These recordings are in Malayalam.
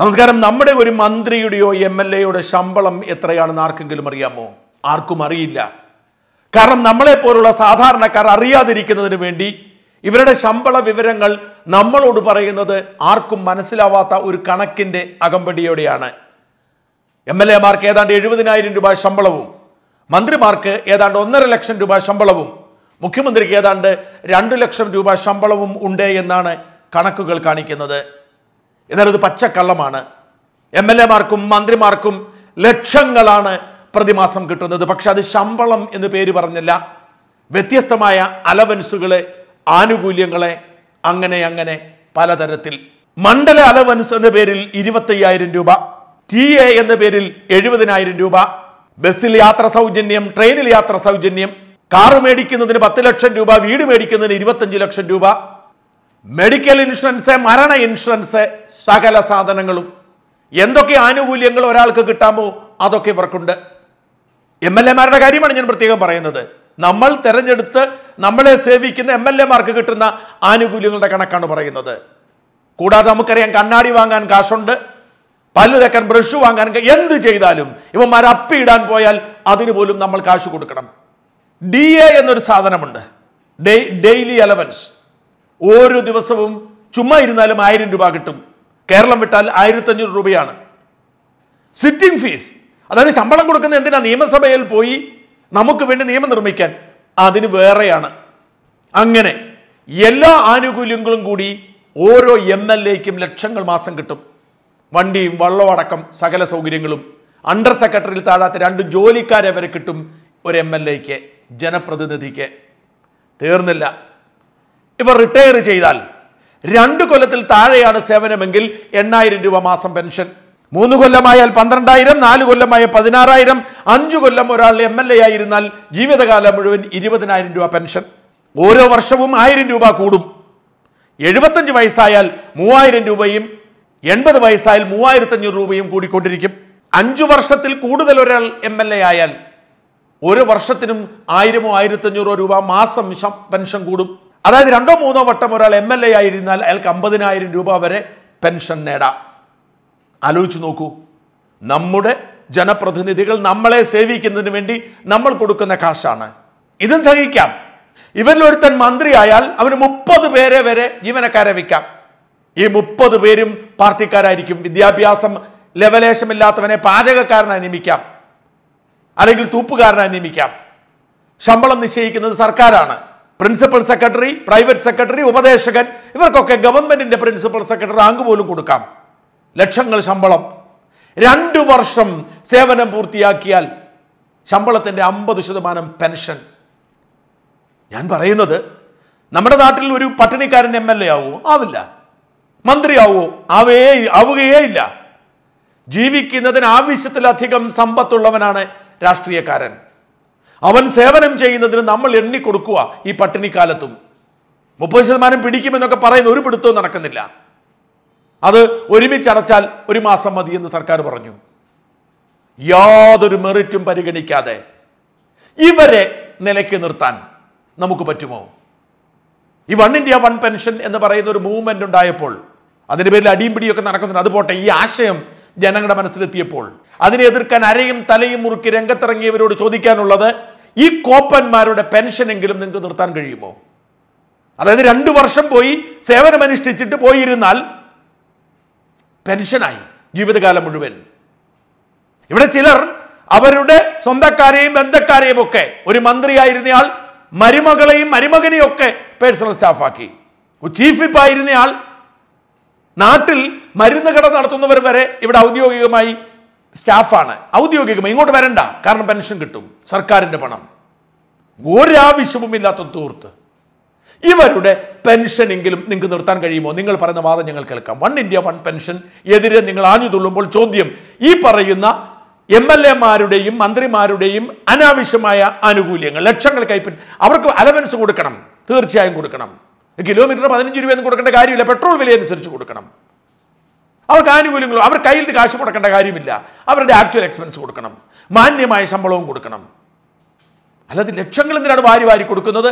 നമസ്കാരം നമ്മുടെ ഒരു മന്ത്രിയുടെയോ എം എൽ എയുടെ ശമ്പളം എത്രയാണെന്ന് ആർക്കെങ്കിലും അറിയാമോ ആർക്കും അറിയില്ല കാരണം നമ്മളെ പോലുള്ള സാധാരണക്കാർ അറിയാതിരിക്കുന്നതിന് വേണ്ടി ഇവരുടെ ശമ്പള വിവരങ്ങൾ നമ്മളോട് പറയുന്നത് ആർക്കും മനസ്സിലാവാത്ത ഒരു കണക്കിൻ്റെ അകമ്പടിയോടെയാണ് എം എൽ എമാർക്ക് ഏതാണ്ട് എഴുപതിനായിരം രൂപ ശമ്പളവും മന്ത്രിമാർക്ക് ഏതാണ്ട് ഒന്നര ലക്ഷം രൂപ ശമ്പളവും മുഖ്യമന്ത്രിക്ക് ഏതാണ്ട് രണ്ടു ലക്ഷം രൂപ ശമ്പളവും ഉണ്ട് എന്നാണ് കണക്കുകൾ കാണിക്കുന്നത് എന്നാൽ പച്ചക്കള്ളമാണ് എം എൽ എമാർക്കും മന്ത്രിമാർക്കും ലക്ഷങ്ങളാണ് പ്രതിമാസം കിട്ടുന്നത് പക്ഷെ അത് ശമ്പളം എന്ന് പേര് പറഞ്ഞില്ല വ്യത്യസ്തമായ അലവൻസുകളെ ആനുകൂല്യങ്ങളെ അങ്ങനെ അങ്ങനെ പലതരത്തിൽ മണ്ഡല അലവൻസ് എന്ന പേരിൽ ഇരുപത്തയ്യായിരം രൂപ ടി എ എന്ന പേരിൽ എഴുപതിനായിരം രൂപ ബസ്സിൽ യാത്ര സൗജന്യം ട്രെയിനിൽ യാത്ര സൗജന്യം കാറ് മേടിക്കുന്നതിന് പത്ത് ലക്ഷം രൂപ വീട് മേടിക്കുന്നതിന് ഇരുപത്തഞ്ച് ലക്ഷം രൂപ മെഡിക്കൽ ഇൻഷുറൻസ് മരണ ഇൻഷുറൻസ് സകല സാധനങ്ങളും എന്തൊക്കെ ആനുകൂല്യങ്ങൾ ഒരാൾക്ക് കിട്ടാമോ അതൊക്കെ ഇവർക്കുണ്ട് എം എൽ എമാരുടെ കാര്യമാണ് ഞാൻ പ്രത്യേകം പറയുന്നത് നമ്മൾ തിരഞ്ഞെടുത്ത് നമ്മളെ സേവിക്കുന്ന എം എൽ എമാർക്ക് കിട്ടുന്ന ആനുകൂല്യങ്ങളുടെ കണക്കാണ് പറയുന്നത് കൂടാതെ നമുക്കറിയാം കണ്ണാടി വാങ്ങാൻ കാശുണ്ട് പല്ല് തേക്കാൻ ബ്രഷ് വാങ്ങാൻ എന്ത് ചെയ്താലും ഇവന്മാർ ഇടാൻ പോയാൽ അതിന് പോലും നമ്മൾ കാശ് കൊടുക്കണം ഡി എ എന്നൊരു സാധനമുണ്ട് ഡെയിലി അലവൻസ് ഓരോ ദിവസവും ചുമ്മാ ഇരുന്നാലും ആയിരം രൂപ കിട്ടും കേരളം വിട്ടാൽ ആയിരത്തഞ്ഞൂറ് രൂപയാണ് സിറ്റിംഗ് ഫീസ് അതായത് ശമ്പളം കൊടുക്കുന്ന എന്തിനാ നിയമസഭയിൽ പോയി നമുക്ക് വേണ്ടി നിയമം നിർമ്മിക്കാൻ അതിന് വേറെയാണ് അങ്ങനെ എല്ലാ ആനുകൂല്യങ്ങളും കൂടി ഓരോ എം എൽ എക്കും ലക്ഷങ്ങൾ മാസം കിട്ടും വണ്ടിയും വള്ളവും അടക്കം സകല സൗകര്യങ്ങളും അണ്ടർ സെക്രട്ടറിയിൽ താഴാത്ത രണ്ട് ജോലിക്കാരെ വരെ കിട്ടും ഒരു എം എൽ എക്ക് ജനപ്രതിനിധിക്ക് തീർന്നില്ല ഇവർ റിട്ടയർ ചെയ്താൽ രണ്ട് കൊല്ലത്തിൽ താഴെയാണ് സേവനമെങ്കിൽ എണ്ണായിരം രൂപ മാസം പെൻഷൻ മൂന്ന് കൊല്ലമായാൽ പന്ത്രണ്ടായിരം നാല് കൊല്ലമായ പതിനാറായിരം അഞ്ചു കൊല്ലം ഒരാൾ എം എൽ എ ആയിരുന്നാൽ ജീവിതകാലം മുഴുവൻ ഇരുപതിനായിരം രൂപ പെൻഷൻ ഓരോ വർഷവും ആയിരം രൂപ കൂടും എഴുപത്തഞ്ച് വയസ്സായാൽ മൂവായിരം രൂപയും എൺപത് വയസ്സായാൽ മൂവായിരത്തഞ്ഞൂറ് രൂപയും കൂടിക്കൊണ്ടിരിക്കും അഞ്ചു വർഷത്തിൽ കൂടുതൽ ഒരാൾ എം എൽ എ ആയാൽ ഒരു വർഷത്തിനും ആയിരമോ ആയിരത്തഞ്ഞൂറോ രൂപ മാസം പെൻഷൻ കൂടും അതായത് രണ്ടോ മൂന്നോ വട്ടം ഒരാൾ എം എൽ എ ആയിരുന്നാൽ അയാൾക്ക് അമ്പതിനായിരം രൂപ വരെ പെൻഷൻ നേടാം ആലോചിച്ച് നോക്കൂ നമ്മുടെ ജനപ്രതിനിധികൾ നമ്മളെ സേവിക്കുന്നതിന് വേണ്ടി നമ്മൾ കൊടുക്കുന്ന കാശാണ് ഇതും സഹിക്കാം ഇവരിൽ ഒരുത്തൻ മന്ത്രിയായാൽ അവന് മുപ്പത് പേരെ വരെ ജീവനക്കാരെ വയ്ക്കാം ഈ മുപ്പത് പേരും പാർട്ടിക്കാരായിരിക്കും വിദ്യാഭ്യാസം ലെവലേശമില്ലാത്തവനെ പാചകക്കാരനായി നിയമിക്കാം അല്ലെങ്കിൽ തൂപ്പുകാരനായി നിയമിക്കാം ശമ്പളം നിശ്ചയിക്കുന്നത് സർക്കാരാണ് പ്രിൻസിപ്പൽ സെക്രട്ടറി പ്രൈവറ്റ് സെക്രട്ടറി ഉപദേശകൻ ഇവർക്കൊക്കെ ഗവൺമെന്റിന്റെ പ്രിൻസിപ്പൽ സെക്രട്ടറി റാങ്ക് പോലും കൊടുക്കാം ലക്ഷങ്ങൾ ശമ്പളം രണ്ടു വർഷം സേവനം പൂർത്തിയാക്കിയാൽ ശമ്പളത്തിൻ്റെ അമ്പത് ശതമാനം പെൻഷൻ ഞാൻ പറയുന്നത് നമ്മുടെ നാട്ടിൽ ഒരു പട്ടിണിക്കാരൻ എം എൽ എ ആവുമോ ആവില്ല മന്ത്രിയാവുമോ ആവേ ആവുകയേ ഇല്ല ജീവിക്കുന്നതിന് ആവശ്യത്തിലധികം സമ്പത്തുള്ളവനാണ് രാഷ്ട്രീയക്കാരൻ അവൻ സേവനം ചെയ്യുന്നതിന് നമ്മൾ എണ്ണിക്കൊടുക്കുക ഈ പട്ടിണിക്കാലത്തും മുപ്പത് ശതമാനം പിടിക്കുമെന്നൊക്കെ പറയുന്ന ഒരു പിടുത്തവും നടക്കുന്നില്ല അത് ഒരുമിച്ചടച്ചാൽ ഒരു മാസം മതി എന്ന് സർക്കാർ പറഞ്ഞു യാതൊരു മെറിറ്റും പരിഗണിക്കാതെ ഇവരെ നിലയ്ക്ക് നിർത്താൻ നമുക്ക് പറ്റുമോ ഈ വൺ ഇന്ത്യ വൺ പെൻഷൻ എന്ന് പറയുന്ന ഒരു മൂവ്മെന്റ് ഉണ്ടായപ്പോൾ അതിൻ്റെ പേരിൽ അടിയും പിടിയൊക്കെ നടക്കുന്നുണ്ട് അത് പോട്ടെ ഈ ആശയം ജനങ്ങളുടെ മനസ്സിലെത്തിയപ്പോൾ അതിനെ എതിർക്കാൻ അരയും തലയും മുറുക്കി രംഗത്തിറങ്ങിയവരോട് ചോദിക്കാനുള്ളത് ഈ കോപ്പന്മാരുടെ പെൻഷനെങ്കിലും നിങ്ങൾക്ക് നിർത്താൻ കഴിയുമോ അതായത് രണ്ട് വർഷം പോയി സേവനമനുഷ്ഠിച്ചിട്ട് പോയിരുന്നാൽ പെൻഷനായി ജീവിതകാലം മുഴുവൻ ഇവിടെ ചിലർ അവരുടെ സ്വന്തക്കാരെയും ബന്ധക്കാരെയും ഒക്കെ ഒരു മന്ത്രിയായിരുന്നയാൾ മരുമകളെയും മരുമകനെയും ഒക്കെ പേഴ്സണൽ സ്റ്റാഫാക്കി ചീഫ് വിപ്പായിരുന്നയാൾ നാട്ടിൽ മരുന്ന് കട നടത്തുന്നവർ വരെ ഇവിടെ ഔദ്യോഗികമായി സ്റ്റാഫാണ് ഔദ്യോഗികമായി ഇങ്ങോട്ട് വരണ്ട കാരണം പെൻഷൻ കിട്ടും സർക്കാരിൻ്റെ പണം ഒരാവശ്യവും ഇല്ലാത്ത തൂർത്ത് ഇവരുടെ പെൻഷനെങ്കിലും നിങ്ങൾക്ക് നിർത്താൻ കഴിയുമോ നിങ്ങൾ പറയുന്ന വാദം ഞങ്ങൾ കേൾക്കാം വൺ ഇന്ത്യ വൺ പെൻഷൻ എതിരെ നിങ്ങൾ ആഞ്ഞു തുള്ളുമ്പോൾ ചോദ്യം ഈ പറയുന്ന എം എൽ എമാരുടെയും മന്ത്രിമാരുടെയും അനാവശ്യമായ ആനുകൂല്യങ്ങൾ ലക്ഷങ്ങൾ കൈപ്പറ്റി അവർക്ക് അലവൻസ് കൊടുക്കണം തീർച്ചയായും കൊടുക്കണം കിലോമീറ്റർ പതിനഞ്ച് രൂപയൊന്നും കൊടുക്കേണ്ട കാര്യമില്ല പെട്രോൾ വില അനുസരിച്ച് കൊടുക്കണം അവർക്ക് ആനുകൂല്യങ്ങളും അവർ കയ്യിൽ നിന്ന് കാശ് കൊടുക്കേണ്ട കാര്യമില്ല അവരുടെ ആക്ച്വൽ എക്സ്പെൻസ് കൊടുക്കണം മാന്യമായ ശമ്പളവും കൊടുക്കണം അല്ലാതെ ലക്ഷങ്ങൾ എന്തിനാണ് വാരി വാരി കൊടുക്കുന്നത്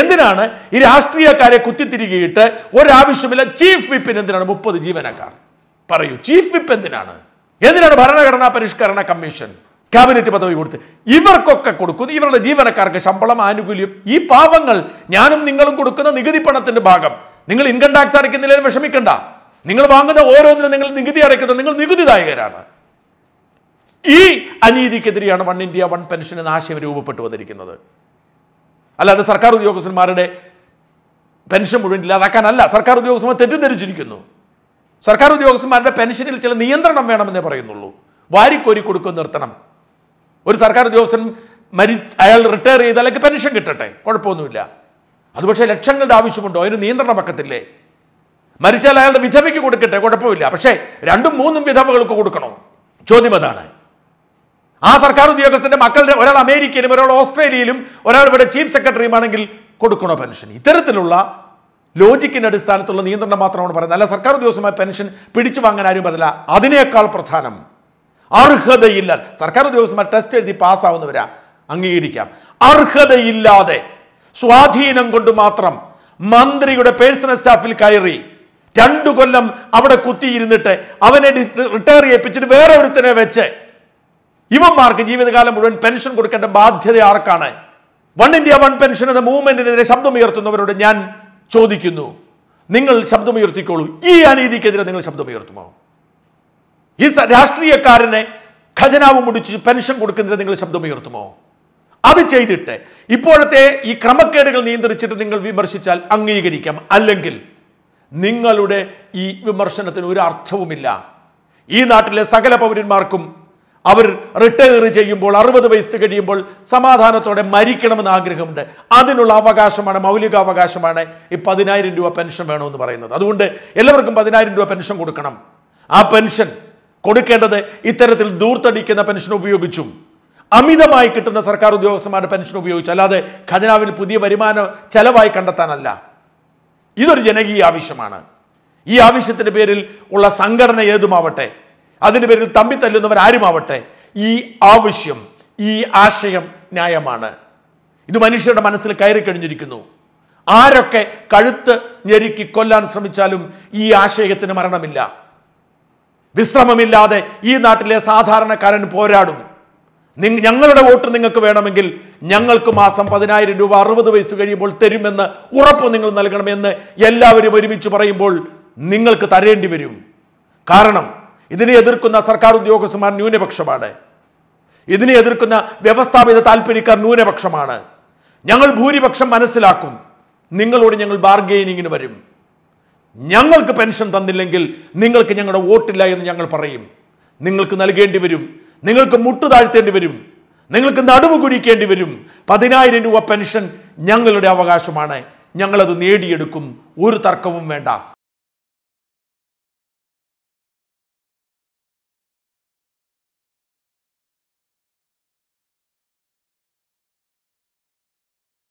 എന്തിനാണ് ഈ രാഷ്ട്രീയക്കാരെ കുത്തിത്തിരികയിട്ട് ഒരാവശ്യമില്ല ചീഫ് വിപ്പിന് എന്തിനാണ് മുപ്പത് ജീവനക്കാർ പറയൂ ചീഫ് വിപ്പ് എന്തിനാണ് എന്തിനാണ് ഭരണഘടനാ പരിഷ്കരണ കമ്മീഷൻ ക്യാബിനറ്റ് പദവി കൊടുത്ത് ഇവർക്കൊക്കെ കൊടുക്കുന്നു ഇവരുടെ ജീവനക്കാർക്ക് ശമ്പളം ആനുകൂല്യം ഈ പാവങ്ങൾ ഞാനും നിങ്ങളും കൊടുക്കുന്ന നികുതി പണത്തിന്റെ ഭാഗം നിങ്ങൾ ഇൻകം ടാക്സ് അടയ്ക്കുന്നില്ലെങ്കിൽ വിഷമിക്കണ്ട നിങ്ങൾ വാങ്ങുന്ന ഓരോന്നിനും നിങ്ങൾ നികുതി അടയ്ക്കുന്നു നിങ്ങൾ നികുതിദായകരാണ് ഈ അനീതിക്കെതിരെയാണ് വൺ ഇന്ത്യ വൺ പെൻഷൻ എന്ന ആശയം രൂപപ്പെട്ടു വന്നിരിക്കുന്നത് അല്ലാതെ സർക്കാർ ഉദ്യോഗസ്ഥന്മാരുടെ പെൻഷൻ മുഴുവൻ ഇല്ലാതാക്കാനല്ല സർക്കാർ ഉദ്യോഗസ്ഥന്മാർ തെറ്റിദ്ധരിച്ചിരിക്കുന്നു സർക്കാർ ഉദ്യോഗസ്ഥന്മാരുടെ പെൻഷനിൽ ചില നിയന്ത്രണം വേണമെന്നേ പറയുന്നുള്ളൂ വാരിക്കോരി കൊടുക്കും നിർത്തണം ഒരു സർക്കാർ ഉദ്യോഗസ്ഥൻ മരി അയാൾ റിട്ടയർ ചെയ്ത് അല്ലെങ്കിൽ പെൻഷൻ കിട്ടട്ടെ കുഴപ്പമൊന്നുമില്ല അതുപക്ഷേ ലക്ഷങ്ങളുടെ ആവശ്യമുണ്ടോ അതിന് നിയന്ത്രണം പക്കത്തില്ലേ മരിച്ചാൽ അയാളുടെ വിധവയ്ക്ക് കൊടുക്കട്ടെ കുഴപ്പമില്ല പക്ഷേ രണ്ടും മൂന്നും വിധവകൾക്ക് കൊടുക്കണോ ചോദ്യം അതാണ് ആ സർക്കാർ ഉദ്യോഗസ്ഥന്റെ മക്കളുടെ ഒരാൾ അമേരിക്കയിലും ഒരാൾ ഓസ്ട്രേലിയയിലും ഒരാൾ ഇവിടെ ചീഫ് സെക്രട്ടറിയുമാണെങ്കിൽ കൊടുക്കണോ പെൻഷൻ ഇത്തരത്തിലുള്ള ലോജിക്കിൻ്റെ അടിസ്ഥാനത്തുള്ള നിയന്ത്രണം മാത്രമാണ് പറയുന്നത് അല്ല സർക്കാർ ഉദ്യോഗസ്ഥമായ പെൻഷൻ പിടിച്ചു വാങ്ങാൻ ആരും പറ്റില്ല അതിനേക്കാൾ പ്രധാനം അർഹതയില്ല സർക്കാർ ഉദ്യോഗസ്ഥന്മാർ ടെസ്റ്റ് എഴുതി പാസ്സാവുന്നവരാ അംഗീകരിക്കാം അർഹതയില്ലാതെ സ്വാധീനം കൊണ്ട് മാത്രം മന്ത്രിയുടെ പേഴ്സണൽ സ്റ്റാഫിൽ കയറി രണ്ടു കൊല്ലം അവിടെ കുത്തിയിരുന്നിട്ട് അവനെ റിട്ടയർ ചെയ്യിപ്പിച്ചിട്ട് വേറെ ഒരുത്തനെ വെച്ച് ഇവന്മാർക്ക് ജീവിതകാലം മുഴുവൻ പെൻഷൻ കൊടുക്കേണ്ട ബാധ്യത ആർക്കാണ് വൺ ഇന്ത്യ വൺ പെൻഷൻ എന്ന മൂവ്മെന്റിനെതിരെ ശബ്ദമുയർത്തുന്നവരോട് ഞാൻ ചോദിക്കുന്നു നിങ്ങൾ ശബ്ദമുയർത്തിക്കോളൂ ഈ അനീതിക്കെതിരെ നിങ്ങൾ ശബ്ദമുയർത്തുമോ ഈ രാഷ്ട്രീയക്കാരനെ ഖജനാവ് മുടിച്ച് പെൻഷൻ കൊടുക്കുന്നതിന് നിങ്ങൾ ശബ്ദമുയർത്തുമോ അത് ചെയ്തിട്ട് ഇപ്പോഴത്തെ ഈ ക്രമക്കേടുകൾ നിയന്ത്രിച്ചിട്ട് നിങ്ങൾ വിമർശിച്ചാൽ അംഗീകരിക്കാം അല്ലെങ്കിൽ നിങ്ങളുടെ ഈ വിമർശനത്തിന് ഒരു അർത്ഥവുമില്ല ഈ നാട്ടിലെ സകല പൗരന്മാർക്കും അവർ റിട്ടയർ ചെയ്യുമ്പോൾ അറുപത് വയസ്സ് കഴിയുമ്പോൾ സമാധാനത്തോടെ മരിക്കണമെന്ന് ആഗ്രഹമുണ്ട് അതിനുള്ള അവകാശമാണ് അവകാശമാണ് ഈ പതിനായിരം രൂപ പെൻഷൻ വേണമെന്ന് പറയുന്നത് അതുകൊണ്ട് എല്ലാവർക്കും പതിനായിരം രൂപ പെൻഷൻ കൊടുക്കണം ആ പെൻഷൻ കൊടുക്കേണ്ടത് ഇത്തരത്തിൽ ദൂർത്തടിക്കുന്ന പെൻഷൻ ഉപയോഗിച്ചും അമിതമായി കിട്ടുന്ന സർക്കാർ ഉദ്യോഗസ്ഥന്മാരുടെ പെൻഷൻ ഉപയോഗിച്ചു അല്ലാതെ ഖജനാവിൽ പുതിയ വരുമാനം ചെലവായി കണ്ടെത്താനല്ല ഇതൊരു ജനകീയ ആവശ്യമാണ് ഈ ആവശ്യത്തിൻ്റെ പേരിൽ ഉള്ള സംഘടന ഏതുമാവട്ടെ അതിൻ്റെ പേരിൽ തമ്പി ആരുമാവട്ടെ ഈ ആവശ്യം ഈ ആശയം ന്യായമാണ് ഇത് മനുഷ്യരുടെ മനസ്സിൽ കയറി കഴിഞ്ഞിരിക്കുന്നു ആരൊക്കെ കഴുത്ത് ഞെരുക്കി കൊല്ലാൻ ശ്രമിച്ചാലും ഈ ആശയത്തിന് മരണമില്ല വിശ്രമമില്ലാതെ ഈ നാട്ടിലെ സാധാരണക്കാരൻ പോരാടും ഞങ്ങളുടെ വോട്ട് നിങ്ങൾക്ക് വേണമെങ്കിൽ ഞങ്ങൾക്ക് മാസം പതിനായിരം രൂപ അറുപത് വയസ്സ് കഴിയുമ്പോൾ തരുമെന്ന് ഉറപ്പ് നിങ്ങൾ നൽകണമെന്ന് എല്ലാവരും ഒരുമിച്ച് പറയുമ്പോൾ നിങ്ങൾക്ക് തരേണ്ടി വരും കാരണം ഇതിനെ എതിർക്കുന്ന സർക്കാർ ഉദ്യോഗസ്ഥന്മാർ ന്യൂനപക്ഷമാണ് ഇതിനെ എതിർക്കുന്ന വ്യവസ്ഥാപിത താല്പര്യക്കാർ ന്യൂനപക്ഷമാണ് ഞങ്ങൾ ഭൂരിപക്ഷം മനസ്സിലാക്കും നിങ്ങളോട് ഞങ്ങൾ ബാർഗെയിനിങ്ങിന് വരും ഞങ്ങൾക്ക് പെൻഷൻ തന്നില്ലെങ്കിൽ നിങ്ങൾക്ക് ഞങ്ങളുടെ വോട്ടില്ല എന്ന് ഞങ്ങൾ പറയും നിങ്ങൾക്ക് നൽകേണ്ടി വരും നിങ്ങൾക്ക് മുട്ടു താഴ്ത്തേണ്ടി വരും നിങ്ങൾക്ക് നടുവ് കുഴിക്കേണ്ടി വരും പതിനായിരം രൂപ പെൻഷൻ ഞങ്ങളുടെ അവകാശമാണ് ഞങ്ങളത് നേടിയെടുക്കും ഒരു തർക്കവും വേണ്ട